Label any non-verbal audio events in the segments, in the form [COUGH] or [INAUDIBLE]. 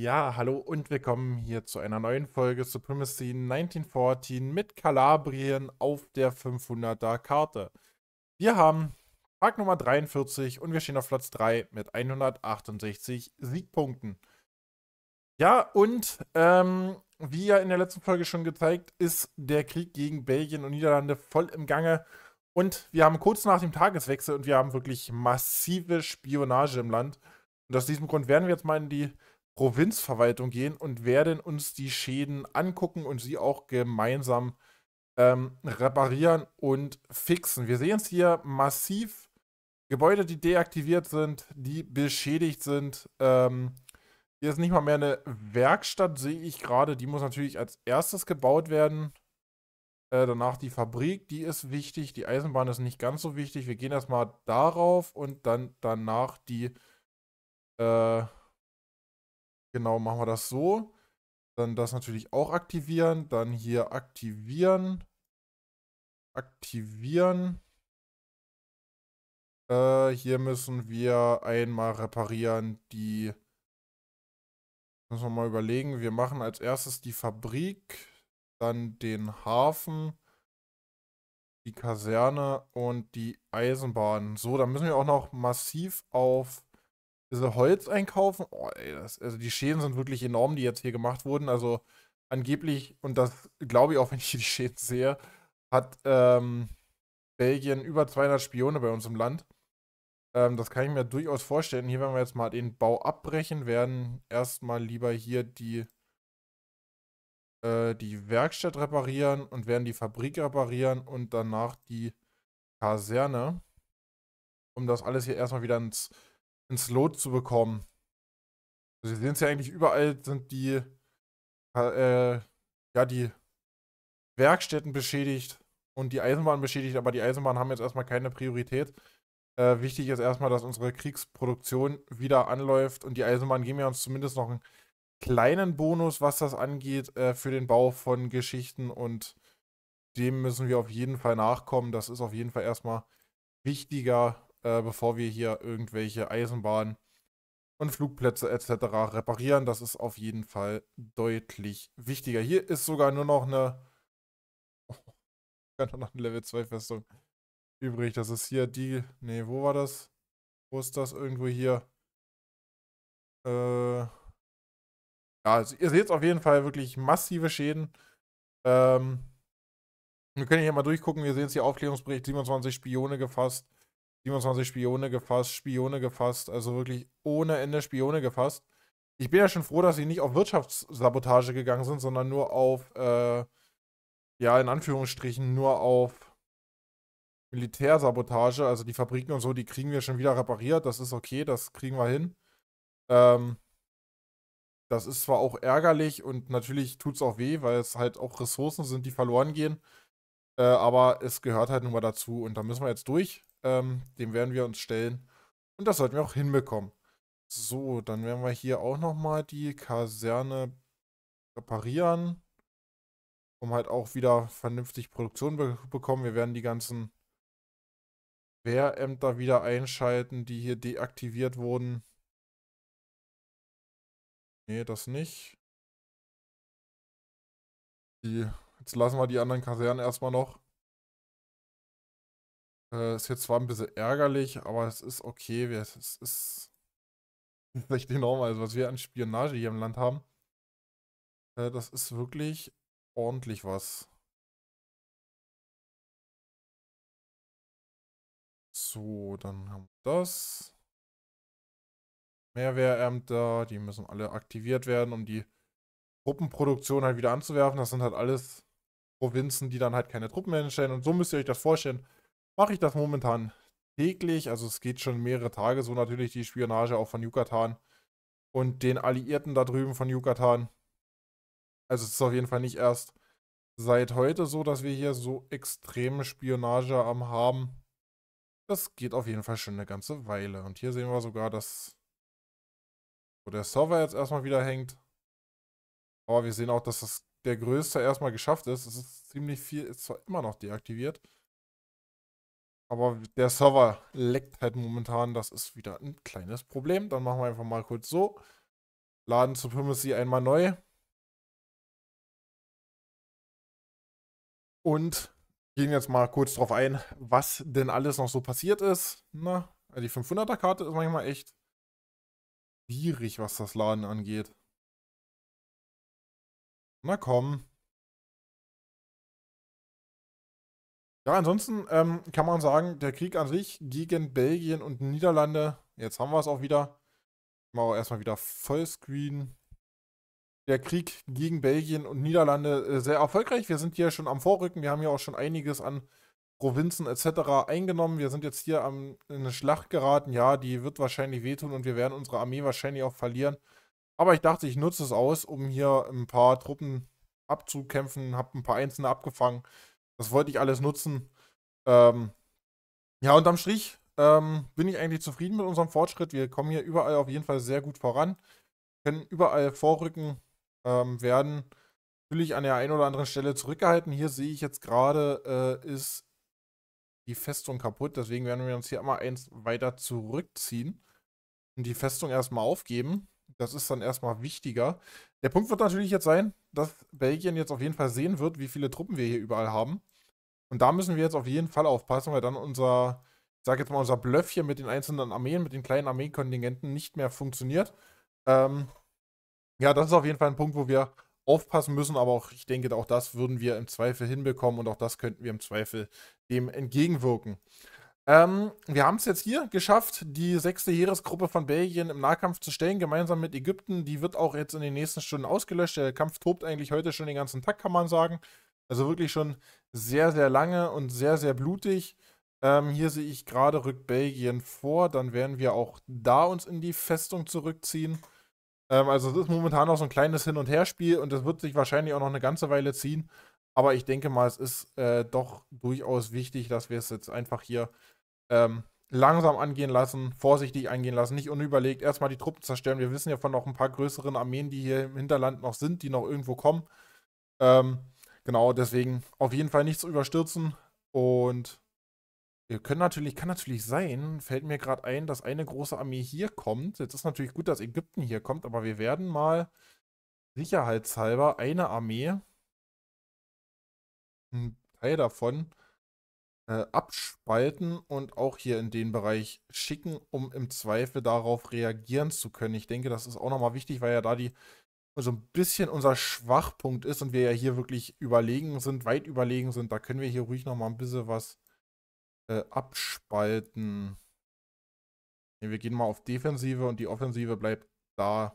Ja, hallo und willkommen hier zu einer neuen Folge Supremacy 1914 mit Kalabrien auf der 500er Karte. Wir haben Tag Nummer 43 und wir stehen auf Platz 3 mit 168 Siegpunkten. Ja, und ähm, wie ja in der letzten Folge schon gezeigt, ist der Krieg gegen Belgien und Niederlande voll im Gange. Und wir haben kurz nach dem Tageswechsel und wir haben wirklich massive Spionage im Land. Und aus diesem Grund werden wir jetzt mal in die Provinzverwaltung gehen und werden uns die Schäden angucken und sie auch gemeinsam ähm, reparieren und fixen. Wir sehen es hier massiv. Gebäude, die deaktiviert sind, die beschädigt sind. Ähm, hier ist nicht mal mehr eine Werkstatt, sehe ich gerade. Die muss natürlich als erstes gebaut werden. Äh, danach die Fabrik, die ist wichtig. Die Eisenbahn ist nicht ganz so wichtig. Wir gehen erstmal darauf und dann danach die äh, Genau, machen wir das so. Dann das natürlich auch aktivieren. Dann hier aktivieren. Aktivieren. Äh, hier müssen wir einmal reparieren die... Müssen wir mal überlegen. Wir machen als erstes die Fabrik, dann den Hafen, die Kaserne und die Eisenbahn. So, dann müssen wir auch noch massiv auf diese Holz einkaufen, oh, ey, das, also die Schäden sind wirklich enorm, die jetzt hier gemacht wurden. Also angeblich, und das glaube ich auch, [LAUGHS] wenn ich die Schäden sehe, hat ähm, Belgien über 200 Spione bei uns im Land. Ähm, das kann ich mir durchaus vorstellen. Hier werden wir jetzt mal den Bau abbrechen, werden erstmal lieber hier die, äh, die Werkstatt reparieren und werden die Fabrik reparieren und danach die Kaserne, um das alles hier erstmal wieder ins ins Lot zu bekommen. Also wir sehen es ja eigentlich überall, sind die, äh, äh, ja, die Werkstätten beschädigt und die Eisenbahn beschädigt, aber die Eisenbahn haben jetzt erstmal keine Priorität. Äh, wichtig ist erstmal, dass unsere Kriegsproduktion wieder anläuft und die Eisenbahn geben ja uns zumindest noch einen kleinen Bonus, was das angeht, äh, für den Bau von Geschichten und dem müssen wir auf jeden Fall nachkommen. Das ist auf jeden Fall erstmal wichtiger äh, bevor wir hier irgendwelche Eisenbahnen und Flugplätze etc. reparieren. Das ist auf jeden Fall deutlich wichtiger. Hier ist sogar nur noch eine, oh, [LAUGHS] noch eine Level 2 Festung übrig. Das ist hier die, nee, wo war das? Wo ist das? Irgendwo hier. Äh, ja, also ihr seht auf jeden Fall wirklich massive Schäden. Ähm, wir können hier mal durchgucken. Wir sehen es hier Aufklärungsbericht 27 Spione gefasst. 27 Spione gefasst, Spione gefasst, also wirklich ohne Ende Spione gefasst. Ich bin ja schon froh, dass sie nicht auf Wirtschaftssabotage gegangen sind, sondern nur auf, äh, ja, in Anführungsstrichen, nur auf Militärsabotage. Also die Fabriken und so, die kriegen wir schon wieder repariert. Das ist okay, das kriegen wir hin. Ähm, das ist zwar auch ärgerlich und natürlich tut es auch weh, weil es halt auch Ressourcen sind, die verloren gehen. Äh, aber es gehört halt nun mal dazu und da müssen wir jetzt durch. Ähm, dem werden wir uns stellen. Und das sollten wir auch hinbekommen. So, dann werden wir hier auch nochmal die Kaserne reparieren. Um halt auch wieder vernünftig Produktion be bekommen. Wir werden die ganzen Wehrämter wieder einschalten, die hier deaktiviert wurden. Nee, das nicht. Die, jetzt lassen wir die anderen Kasernen erstmal noch. Äh, ist jetzt zwar ein bisschen ärgerlich, aber es ist okay. Wir, es ist echt [LAUGHS] enorm, also was wir an Spionage hier im Land haben. Äh, das ist wirklich ordentlich was. So, dann haben wir das. Mehrwehrämter, die müssen alle aktiviert werden, um die Truppenproduktion halt wieder anzuwerfen. Das sind halt alles Provinzen, die dann halt keine Truppen mehr entstehen. Und so müsst ihr euch das vorstellen mache ich das momentan täglich. Also es geht schon mehrere Tage so natürlich, die Spionage auch von Yucatan und den Alliierten da drüben von Yucatan. Also es ist auf jeden Fall nicht erst seit heute so, dass wir hier so extreme Spionage am haben. Das geht auf jeden Fall schon eine ganze Weile. Und hier sehen wir sogar, dass wo der Server jetzt erstmal wieder hängt. Aber wir sehen auch, dass das der größte erstmal geschafft ist. Es ist ziemlich viel, ist zwar immer noch deaktiviert, aber der Server leckt halt momentan. Das ist wieder ein kleines Problem. Dann machen wir einfach mal kurz so. Laden Supremacy einmal neu. Und gehen jetzt mal kurz drauf ein, was denn alles noch so passiert ist. Na, also die 500er-Karte ist manchmal echt schwierig, was das Laden angeht. Na komm. Ja, ansonsten ähm, kann man sagen, der Krieg an sich gegen Belgien und Niederlande, jetzt haben wir es auch wieder. Ich mache erstmal wieder Vollscreen. Der Krieg gegen Belgien und Niederlande äh, sehr erfolgreich. Wir sind hier schon am Vorrücken. Wir haben hier auch schon einiges an Provinzen etc. eingenommen. Wir sind jetzt hier am, in eine Schlacht geraten. Ja, die wird wahrscheinlich wehtun und wir werden unsere Armee wahrscheinlich auch verlieren. Aber ich dachte, ich nutze es aus, um hier ein paar Truppen abzukämpfen, habe ein paar Einzelne abgefangen. Das wollte ich alles nutzen. Ähm, ja, unterm Strich ähm, bin ich eigentlich zufrieden mit unserem Fortschritt. Wir kommen hier überall auf jeden Fall sehr gut voran. Können überall vorrücken, ähm, werden natürlich an der einen oder anderen Stelle zurückgehalten. Hier sehe ich jetzt gerade, äh, ist die Festung kaputt. Deswegen werden wir uns hier immer eins weiter zurückziehen und die Festung erstmal aufgeben. Das ist dann erstmal wichtiger. Der Punkt wird natürlich jetzt sein, dass Belgien jetzt auf jeden Fall sehen wird, wie viele Truppen wir hier überall haben. Und da müssen wir jetzt auf jeden Fall aufpassen, weil dann unser, ich sag jetzt mal, unser Bluff hier mit den einzelnen Armeen, mit den kleinen Armeekontingenten nicht mehr funktioniert. Ähm, ja, das ist auf jeden Fall ein Punkt, wo wir aufpassen müssen, aber auch, ich denke, auch das würden wir im Zweifel hinbekommen und auch das könnten wir im Zweifel dem entgegenwirken. Ähm, wir haben es jetzt hier geschafft, die sechste Heeresgruppe von Belgien im Nahkampf zu stellen, gemeinsam mit Ägypten. Die wird auch jetzt in den nächsten Stunden ausgelöscht. Der Kampf tobt eigentlich heute schon den ganzen Tag, kann man sagen. Also wirklich schon sehr, sehr lange und sehr, sehr blutig. Ähm, hier sehe ich gerade, rückt Belgien vor. Dann werden wir auch da uns in die Festung zurückziehen. Ähm, also es ist momentan noch so ein kleines Hin- und Herspiel und das wird sich wahrscheinlich auch noch eine ganze Weile ziehen. Aber ich denke mal, es ist äh, doch durchaus wichtig, dass wir es jetzt einfach hier ähm, langsam angehen lassen, vorsichtig angehen lassen, nicht unüberlegt, erstmal die Truppen zerstören. Wir wissen ja von noch ein paar größeren Armeen, die hier im Hinterland noch sind, die noch irgendwo kommen. Ähm, genau, deswegen auf jeden Fall nichts überstürzen. Und wir können natürlich, kann natürlich sein, fällt mir gerade ein, dass eine große Armee hier kommt. Jetzt ist natürlich gut, dass Ägypten hier kommt, aber wir werden mal sicherheitshalber eine Armee, ein hm, Teil davon, äh, abspalten und auch hier in den Bereich schicken, um im Zweifel darauf reagieren zu können. Ich denke, das ist auch nochmal wichtig, weil ja da die so ein bisschen unser Schwachpunkt ist und wir ja hier wirklich überlegen sind, weit überlegen sind. Da können wir hier ruhig nochmal ein bisschen was äh, abspalten. wir gehen mal auf Defensive und die Offensive bleibt da.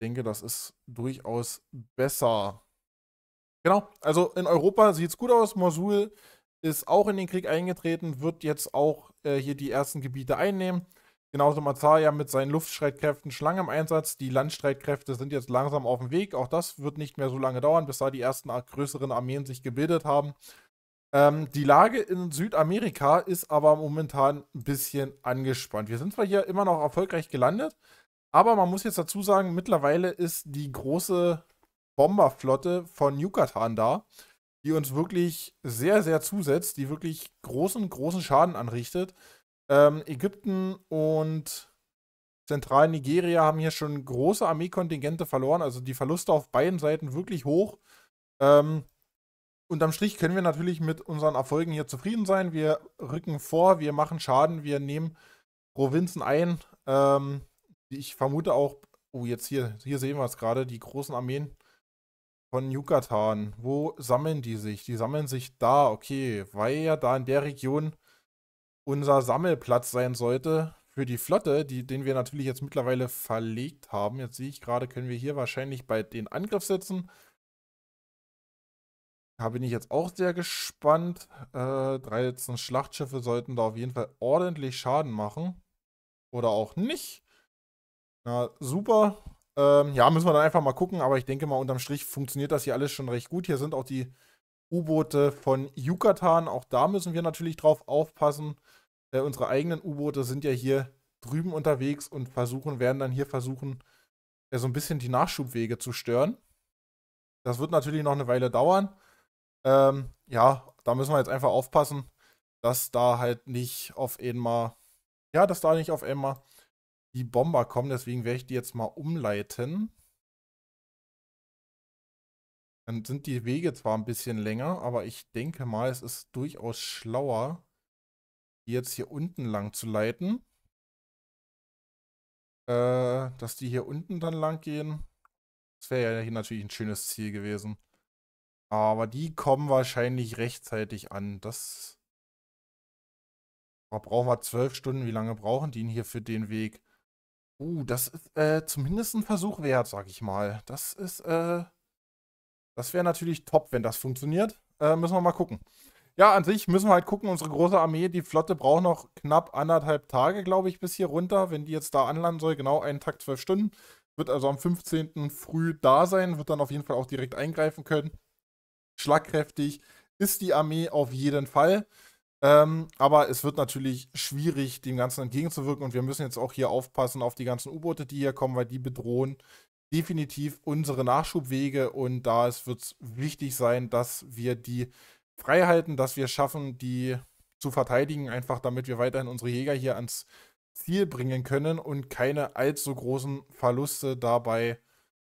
Ich denke, das ist durchaus besser. Genau, also in Europa sieht es gut aus. Mosul ist auch in den Krieg eingetreten, wird jetzt auch äh, hier die ersten Gebiete einnehmen. Genauso Mazaria mit seinen Luftstreitkräften schon lange im Einsatz. Die Landstreitkräfte sind jetzt langsam auf dem Weg. Auch das wird nicht mehr so lange dauern, bis da die ersten größeren Armeen sich gebildet haben. Ähm, die Lage in Südamerika ist aber momentan ein bisschen angespannt. Wir sind zwar hier immer noch erfolgreich gelandet, aber man muss jetzt dazu sagen, mittlerweile ist die große Bomberflotte von Yucatan da, die uns wirklich sehr, sehr zusetzt, die wirklich großen, großen Schaden anrichtet. Ähm, Ägypten und Zentralnigeria haben hier schon große Armeekontingente verloren, also die Verluste auf beiden Seiten wirklich hoch. Ähm, unterm Strich können wir natürlich mit unseren Erfolgen hier zufrieden sein. Wir rücken vor, wir machen Schaden, wir nehmen Provinzen ein. Ähm, ich vermute auch, oh, jetzt hier, hier sehen wir es gerade, die großen Armeen von Yucatan. Wo sammeln die sich? Die sammeln sich da, okay, weil ja da in der Region unser Sammelplatz sein sollte für die Flotte, die, den wir natürlich jetzt mittlerweile verlegt haben. Jetzt sehe ich gerade, können wir hier wahrscheinlich bei den Angriff setzen. Da bin ich jetzt auch sehr gespannt. Äh, 13 Schlachtschiffe sollten da auf jeden Fall ordentlich Schaden machen. Oder auch nicht. Na, super. Ähm, ja, müssen wir dann einfach mal gucken, aber ich denke mal, unterm Strich funktioniert das hier alles schon recht gut. Hier sind auch die U-Boote von Yucatan. Auch da müssen wir natürlich drauf aufpassen. Äh, unsere eigenen U-Boote sind ja hier drüben unterwegs und versuchen, werden dann hier versuchen, ja, äh, so ein bisschen die Nachschubwege zu stören. Das wird natürlich noch eine Weile dauern. Ähm, ja, da müssen wir jetzt einfach aufpassen, dass da halt nicht auf einmal, ja, dass da nicht auf einmal die Bomber kommen. Deswegen werde ich die jetzt mal umleiten. Dann sind die Wege zwar ein bisschen länger, aber ich denke mal, es ist durchaus schlauer, die jetzt hier unten lang zu leiten. Äh, dass die hier unten dann lang gehen. Das wäre ja hier natürlich ein schönes Ziel gewesen. Aber die kommen wahrscheinlich rechtzeitig an. Das da brauchen wir zwölf Stunden. Wie lange brauchen die denn hier für den Weg? Uh, das ist äh, zumindest ein Versuch wert, sag ich mal. Das ist, äh, das wäre natürlich top, wenn das funktioniert. Äh, müssen wir mal gucken. Ja, an sich müssen wir halt gucken, unsere große Armee, die Flotte braucht noch knapp anderthalb Tage, glaube ich, bis hier runter. Wenn die jetzt da anlanden soll, genau einen Tag, zwölf Stunden. Wird also am 15. früh da sein, wird dann auf jeden Fall auch direkt eingreifen können. Schlagkräftig ist die Armee auf jeden Fall. Ähm, aber es wird natürlich schwierig, dem Ganzen entgegenzuwirken. Und wir müssen jetzt auch hier aufpassen auf die ganzen U-Boote, die hier kommen, weil die bedrohen definitiv unsere Nachschubwege. Und da wird es wichtig sein, dass wir die Freiheiten, dass wir schaffen, die zu verteidigen, einfach damit wir weiterhin unsere Jäger hier ans Ziel bringen können und keine allzu großen Verluste dabei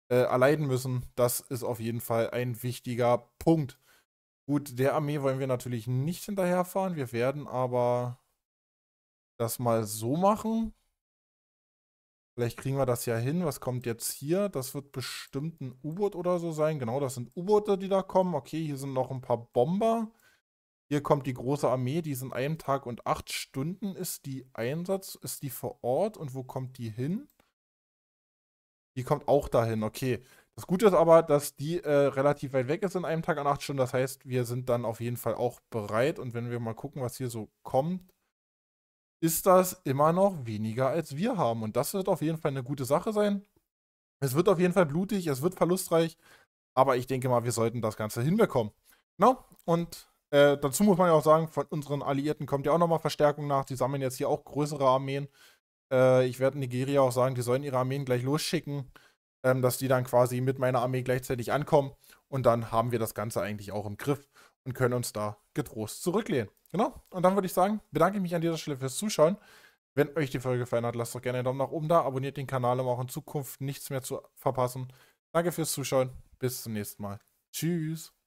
äh, erleiden müssen. Das ist auf jeden Fall ein wichtiger Punkt. Gut, der Armee wollen wir natürlich nicht hinterherfahren. Wir werden aber das mal so machen. Vielleicht kriegen wir das ja hin. Was kommt jetzt hier? Das wird bestimmt ein U-Boot oder so sein. Genau, das sind U-Boote, die da kommen. Okay, hier sind noch ein paar Bomber. Hier kommt die große Armee, die ist in einem Tag und acht Stunden ist die Einsatz, ist die vor Ort und wo kommt die hin? Die kommt auch dahin, okay. Das Gute ist aber, dass die äh, relativ weit weg ist in einem Tag an acht Stunden. Das heißt, wir sind dann auf jeden Fall auch bereit. Und wenn wir mal gucken, was hier so kommt, ist das immer noch weniger, als wir haben. Und das wird auf jeden Fall eine gute Sache sein. Es wird auf jeden Fall blutig, es wird verlustreich. Aber ich denke mal, wir sollten das Ganze hinbekommen. Genau. Und äh, dazu muss man ja auch sagen, von unseren Alliierten kommt ja auch nochmal Verstärkung nach. Die sammeln jetzt hier auch größere Armeen. Äh, ich werde Nigeria auch sagen, die sollen ihre Armeen gleich losschicken ähm, dass die dann quasi mit meiner Armee gleichzeitig ankommen und dann haben wir das Ganze eigentlich auch im Griff und können uns da getrost zurücklehnen. Genau. Und dann würde ich sagen, bedanke ich mich an dieser Stelle fürs Zuschauen. Wenn euch die Folge gefallen hat, lasst doch gerne einen Daumen nach oben da, abonniert den Kanal, um auch in Zukunft nichts mehr zu verpassen. Danke fürs Zuschauen. Bis zum nächsten Mal. Tschüss.